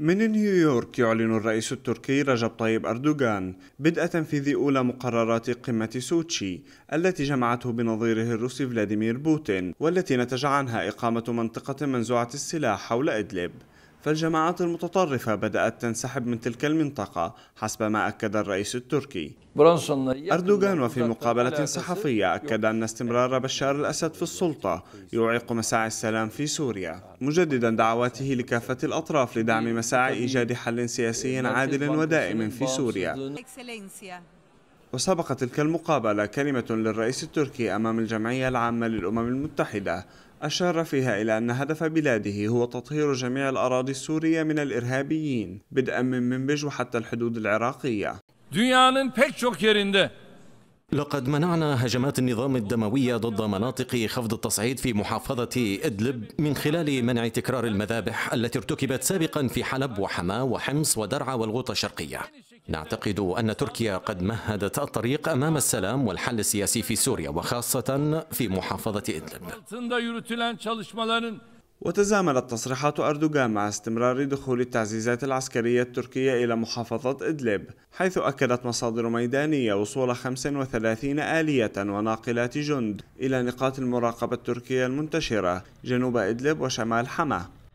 من نيويورك يعلن الرئيس التركي رجب طيب أردوغان بدء تنفيذ أولى مقررات قمة سوتشي التي جمعته بنظيره الروسي فلاديمير بوتين والتي نتج عنها إقامة منطقة منزوعة السلاح حول إدلب فالجماعات المتطرفة بدأت تنسحب من تلك المنطقة حسب ما أكد الرئيس التركي أردوغان وفي مقابلة صحفية أكد أن استمرار بشار الأسد في السلطة يعيق مساعي السلام في سوريا مجددا دعواته لكافة الأطراف لدعم مساعي إيجاد حل سياسي عادل ودائم في سوريا وسبق تلك المقابلة كلمة للرئيس التركي أمام الجمعية العامة للأمم المتحدة أشار فيها إلى أن هدف بلاده هو تطهير جميع الأراضي السورية من الإرهابيين بدءا من منبج وحتى الحدود العراقية لقد منعنا هجمات النظام الدموية ضد مناطق خفض التصعيد في محافظة إدلب من خلال منع تكرار المذابح التي ارتكبت سابقا في حلب وحماة وحمص ودرعا والغوطة الشرقية نعتقد أن تركيا قد مهدت الطريق أمام السلام والحل السياسي في سوريا وخاصة في محافظة إدلب وتزامنت تصريحات أردوغان مع استمرار دخول التعزيزات العسكرية التركية إلى محافظة إدلب حيث أكدت مصادر ميدانية وصول 35 آلية وناقلات جند إلى نقاط المراقبة التركية المنتشرة جنوب إدلب وشمال حما